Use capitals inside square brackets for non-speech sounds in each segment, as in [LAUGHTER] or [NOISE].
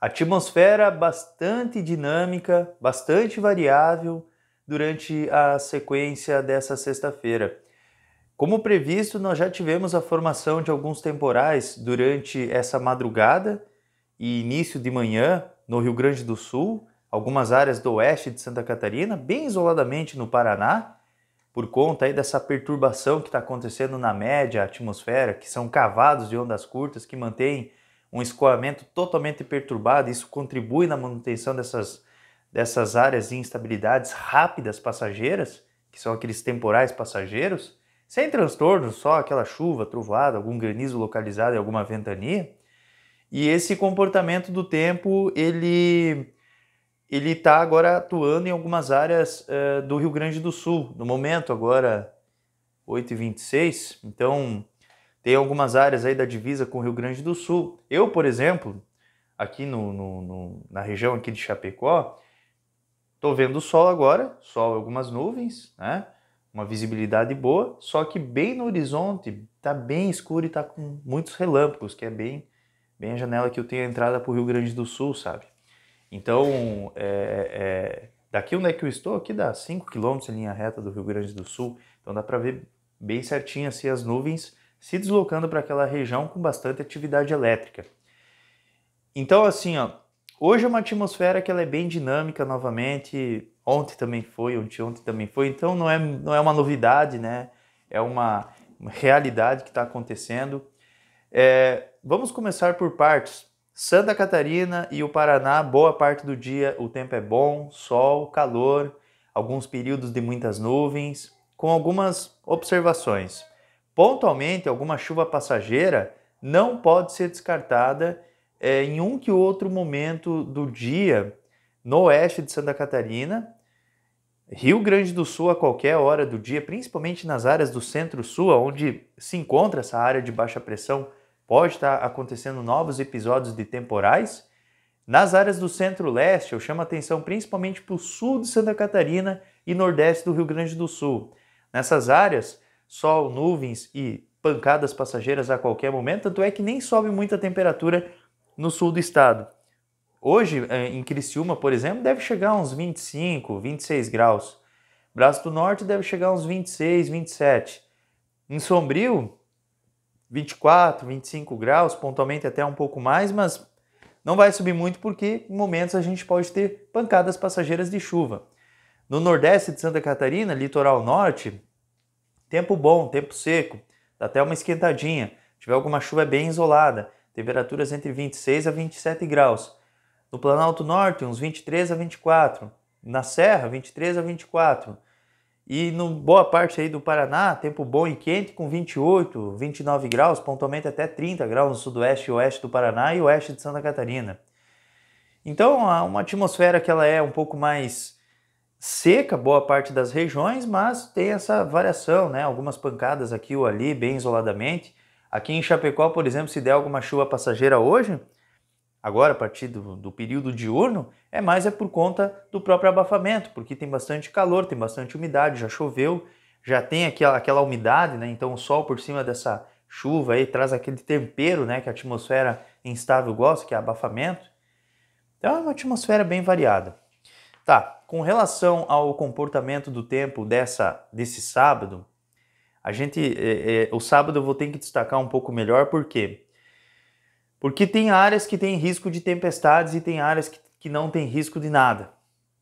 Atmosfera bastante dinâmica, bastante variável durante a sequência dessa sexta-feira. Como previsto, nós já tivemos a formação de alguns temporais durante essa madrugada e início de manhã no Rio Grande do Sul, algumas áreas do oeste de Santa Catarina, bem isoladamente no Paraná, por conta aí dessa perturbação que está acontecendo na média atmosfera, que são cavados de ondas curtas que mantêm um escoamento totalmente perturbado. Isso contribui na manutenção dessas, dessas áreas de instabilidades rápidas passageiras, que são aqueles temporais passageiros, sem transtorno, só aquela chuva, trovoada, algum granizo localizado e alguma ventania. E esse comportamento do tempo, ele ele está agora atuando em algumas áreas uh, do Rio Grande do Sul. No momento, agora 8h26, então tem algumas áreas aí da divisa com o Rio Grande do Sul. Eu, por exemplo, aqui no, no, no, na região aqui de Chapecó, estou vendo sol agora, sol algumas nuvens, né? Uma visibilidade boa, só que bem no horizonte está bem escuro e está com muitos relâmpagos, que é bem, bem a janela que eu tenho a entrada para o Rio Grande do Sul, sabe? Então, é, é, daqui onde é que eu estou, aqui dá 5 km em linha reta do Rio Grande do Sul, então dá para ver bem certinho assim as nuvens se deslocando para aquela região com bastante atividade elétrica. Então, assim, ó, hoje é uma atmosfera que ela é bem dinâmica novamente. Ontem também foi, ontem, ontem também foi. Então, não é, não é uma novidade, né? É uma, realidade que está acontecendo. É, vamos começar por partes. Santa Catarina e o Paraná, boa parte do dia o tempo é bom, sol, calor, alguns períodos de muitas nuvens, com algumas observações. Pontualmente, alguma chuva passageira não pode ser descartada é, em um que outro momento do dia no oeste de Santa Catarina, Rio Grande do Sul a qualquer hora do dia, principalmente nas áreas do centro-sul, onde se encontra essa área de baixa pressão, pode estar acontecendo novos episódios de temporais. Nas áreas do centro-leste, eu chamo atenção principalmente para o sul de Santa Catarina e nordeste do Rio Grande do Sul. Nessas áreas, sol, nuvens e pancadas passageiras a qualquer momento, tanto é que nem sobe muita temperatura no sul do estado. Hoje, é, em Criciúma, por exemplo, deve chegar a uns 25, 26 graus. Braço do Norte deve chegar a uns 26, 27. Em Sombrio, 24, 25 graus, pontualmente até um pouco mais, mas não vai subir muito porque em momentos a gente pode ter pancadas passageiras de chuva. No Nordeste de Santa Catarina, litoral norte, Tempo bom, tempo seco, dá até uma esquentadinha. Se tiver alguma chuva é bem isolada, temperaturas entre 26 a 27 graus. No Planalto Norte, uns 23 a 24. Na Serra, 23 a 24. E no boa parte aí do Paraná, tempo bom e quente com 28, 29 graus, pontualmente até 30 graus no sudoeste e oeste do Paraná e oeste de Santa Catarina. Então, uma atmosfera que ela é um pouco mais seca boa parte das regiões, mas tem essa variação, né? Algumas pancadas aqui ou ali, bem isoladamente. Aqui em Chapecó, por exemplo, se der alguma chuva passageira hoje, agora a partir do, do período diurno, é mais é por conta do próprio abafamento, porque tem bastante calor, tem bastante umidade, já choveu, já tem aquela, aquela umidade, né? Então o sol por cima dessa chuva aí traz aquele tempero, né? Que a atmosfera instável gosta, que é abafamento. Então é uma atmosfera bem variada. Tá, com relação ao comportamento do tempo dessa, desse sábado, a gente, é, é, o sábado eu vou ter que destacar um pouco melhor, por quê? Porque tem áreas que tem risco de tempestades e tem áreas que, que não tem risco de nada,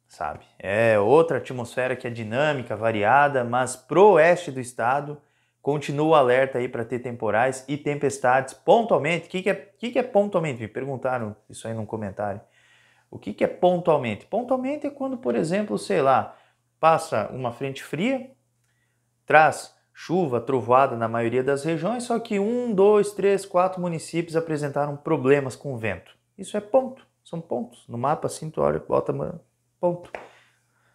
sabe? É outra atmosfera que é dinâmica, variada, mas pro oeste do estado continua o alerta aí para ter temporais e tempestades pontualmente. O que, que, é, que, que é pontualmente? Me perguntaram isso aí num comentário. O que, que é pontualmente? Pontualmente é quando, por exemplo, sei lá, passa uma frente fria, traz chuva, trovoada na maioria das regiões, só que um, dois, três, quatro municípios apresentaram problemas com o vento. Isso é ponto, são pontos. No mapa, assim, tu olha, bota ponto.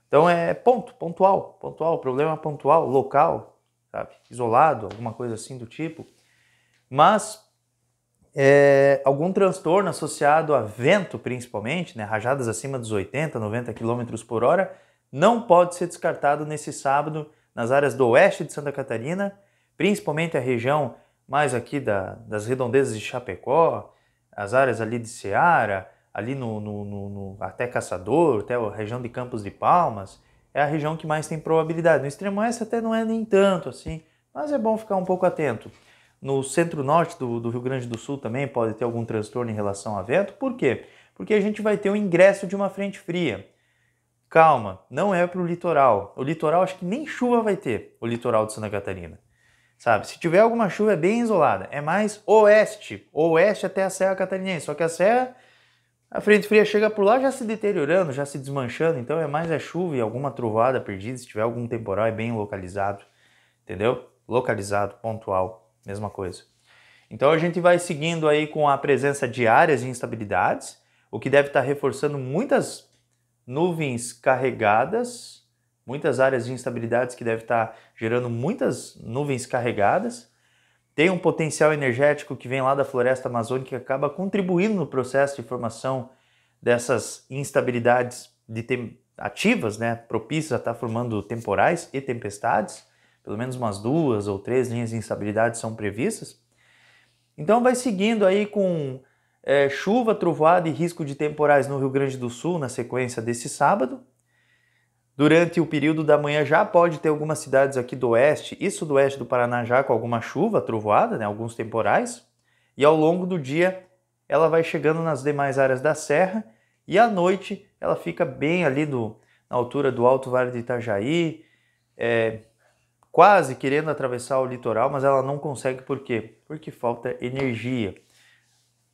Então é ponto, pontual, pontual, problema pontual, local, sabe? Isolado, alguma coisa assim do tipo. Mas é, algum transtorno associado a vento, principalmente, né, rajadas acima dos 80, 90 km por hora, não pode ser descartado nesse sábado nas áreas do oeste de Santa Catarina, principalmente a região mais aqui da, das redondezas de Chapecó, as áreas ali de Ceará, ali no, no, no, no, até Caçador, até a região de Campos de Palmas, é a região que mais tem probabilidade. No extremo oeste até não é nem tanto assim, mas é bom ficar um pouco atento. No centro-norte do, do Rio Grande do Sul também pode ter algum transtorno em relação a vento. Por quê? Porque a gente vai ter o ingresso de uma frente fria. Calma, não é para o litoral. O litoral acho que nem chuva vai ter, o litoral de Santa Catarina. Sabe, se tiver alguma chuva é bem isolada, é mais oeste, oeste até a Serra Catarinense. Só que a serra, a frente fria chega por lá já se deteriorando, já se desmanchando, então é mais a chuva e alguma trovada perdida, se tiver algum temporal é bem localizado, entendeu? Localizado, pontual mesma coisa. Então a gente vai seguindo aí com a presença de áreas de instabilidades, o que deve estar reforçando muitas nuvens carregadas, muitas áreas de instabilidades que deve estar gerando muitas nuvens carregadas. Tem um potencial energético que vem lá da floresta amazônica que acaba contribuindo no processo de formação dessas instabilidades de ativas, né, propícias a estar formando temporais e tempestades pelo menos umas duas ou três linhas de instabilidade são previstas. Então vai seguindo aí com é, chuva, trovoada e risco de temporais no Rio Grande do Sul na sequência desse sábado. Durante o período da manhã já pode ter algumas cidades aqui do oeste e sudoeste do Paraná já com alguma chuva, trovoada, né, alguns temporais. E ao longo do dia ela vai chegando nas demais áreas da serra e à noite ela fica bem ali no, na altura do Alto Vale de Itajaí, é, quase querendo atravessar o litoral, mas ela não consegue por quê? Porque falta energia.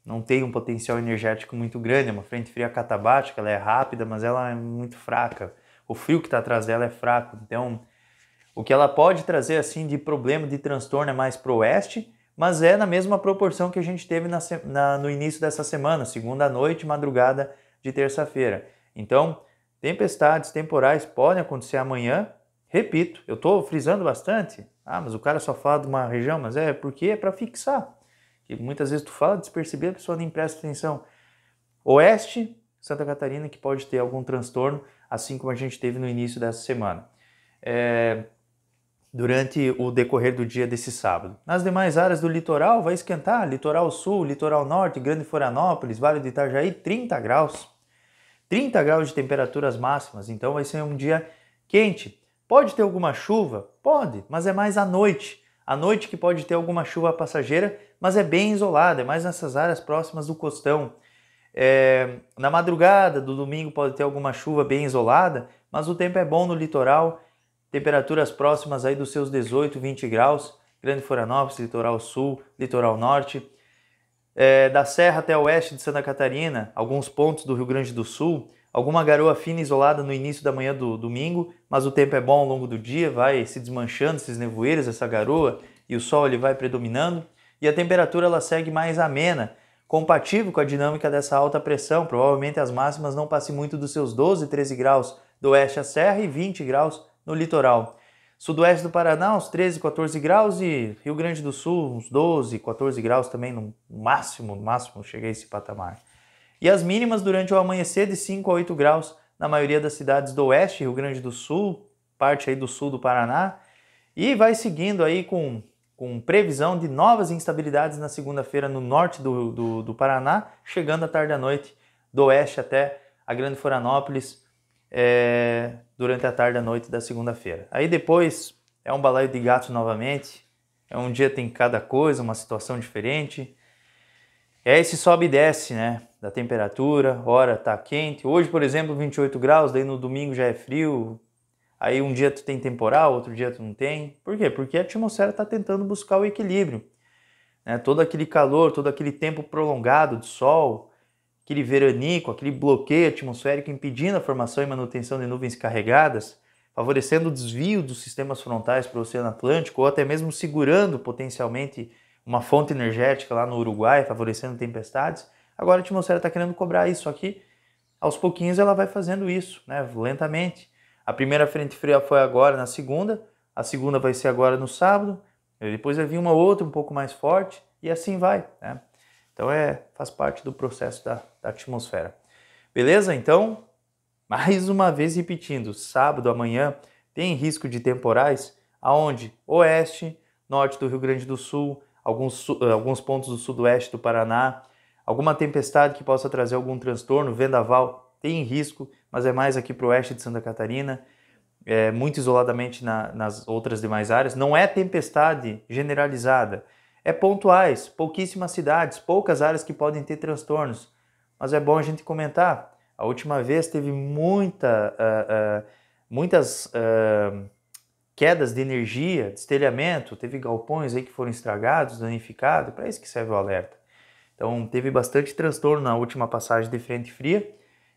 Não tem um potencial energético muito grande, é uma frente fria catabática, ela é rápida, mas ela é muito fraca. O frio que está atrás dela é fraco, então o que ela pode trazer assim de problema, de transtorno é mais para o oeste, mas é na mesma proporção que a gente teve na, na, no início dessa semana, segunda noite, madrugada de terça-feira. Então, tempestades temporais podem acontecer amanhã, Repito, eu estou frisando bastante. Ah, mas o cara só fala de uma região, mas é porque é para fixar. E muitas vezes tu fala despercebido, a pessoa nem presta atenção. Oeste, Santa Catarina, que pode ter algum transtorno, assim como a gente teve no início dessa semana. É, durante o decorrer do dia desse sábado. Nas demais áreas do litoral, vai esquentar: litoral sul, litoral norte, Grande Florianópolis, Vale do Itajaí, 30 graus. 30 graus de temperaturas máximas, então vai ser um dia quente. Pode ter alguma chuva? Pode, mas é mais à noite. À noite que pode ter alguma chuva passageira, mas é bem isolada, é mais nessas áreas próximas do costão. É, na madrugada do domingo pode ter alguma chuva bem isolada, mas o tempo é bom no litoral, temperaturas próximas aí dos seus 18, 20 graus, Grande Florianópolis, litoral sul, litoral norte. É, da serra até o oeste de Santa Catarina, alguns pontos do Rio Grande do Sul, Alguma garoa fina isolada no início da manhã do domingo, mas o tempo é bom ao longo do dia, vai se desmanchando esses nevoeiros, essa garoa, e o sol ele vai predominando, e a temperatura ela segue mais amena, compatível com a dinâmica dessa alta pressão. Provavelmente as máximas não passem muito dos seus 12, 13 graus do oeste à serra e 20 graus no litoral. Sudoeste do Paraná, uns 13, 14 graus e Rio Grande do Sul, uns 12, 14 graus também, no máximo, no máximo, cheguei a esse patamar e as mínimas durante o amanhecer de 5 a 8 graus na maioria das cidades do oeste, Rio Grande do Sul, parte aí do sul do Paraná, e vai seguindo aí com, com previsão de novas instabilidades na segunda-feira no norte do, do, do, Paraná, chegando à tarde à noite do oeste até a Grande Florianópolis é, durante a tarde à noite da segunda-feira. Aí depois é um balaio de gatos novamente, é um dia tem cada coisa, uma situação diferente. É esse sobe e desce, né? da temperatura, hora tá quente. Hoje, por exemplo, 28 graus, daí no domingo já é frio. Aí um dia tu tem temporal, outro dia tu não tem. Por quê? Porque a atmosfera está tentando buscar o equilíbrio. Né? Todo aquele calor, todo aquele tempo prolongado de sol, aquele veranico, aquele bloqueio atmosférico impedindo a formação e manutenção de nuvens carregadas, favorecendo o desvio dos sistemas frontais para o Oceano Atlântico, ou até mesmo segurando potencialmente uma fonte energética lá no Uruguai, favorecendo tempestades Agora a atmosfera está querendo cobrar isso, aqui. aos pouquinhos ela vai fazendo isso, né? lentamente. A primeira frente fria foi agora na segunda, a segunda vai ser agora no sábado, depois vai vir uma outra um pouco mais forte e assim vai. Né? Então é, faz parte do processo da, da atmosfera. Beleza? Então, [LAUGHS] mais uma vez repetindo, sábado amanhã tem risco de temporais aonde oeste, norte do Rio Grande do Sul, alguns, eh, alguns pontos do sudoeste do Paraná, Alguma tempestade que possa trazer algum transtorno, vendaval, tem risco, mas é mais aqui para o oeste de Santa Catarina, é, muito isoladamente na, nas outras demais áreas. Não é tempestade generalizada, é pontuais, pouquíssimas cidades, poucas áreas que podem ter transtornos. Mas é bom a gente comentar. A última vez teve muita, uh, uh, muitas uh, quedas de energia, destelhamento, teve galpões aí que foram estragados, danificados. Para isso que serve o alerta. Então teve bastante transtorno na última passagem de frente fria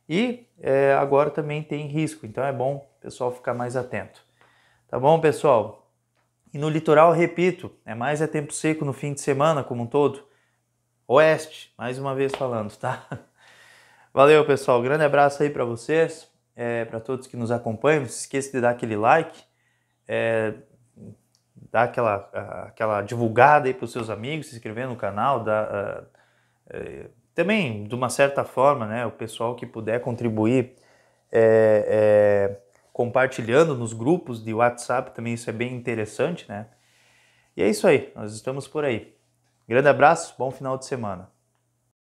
e é, agora também tem risco, então é bom o pessoal ficar mais atento. Tá bom, pessoal? E no litoral, repito, é mais é tempo seco no fim de semana como um todo. Oeste, mais uma vez falando, tá? [LAUGHS] Valeu, pessoal. Grande abraço aí para vocês, é, para todos que nos acompanham. Não se esqueça de dar aquele like, é, dar aquela, aquela divulgada aí para os seus amigos, se inscrever no canal, dar. Uh, é, também, de uma certa forma, né, o pessoal que puder contribuir é, é, compartilhando nos grupos de WhatsApp também, isso é bem interessante, né? E é isso aí, nós estamos por aí. Grande abraço, bom final de semana.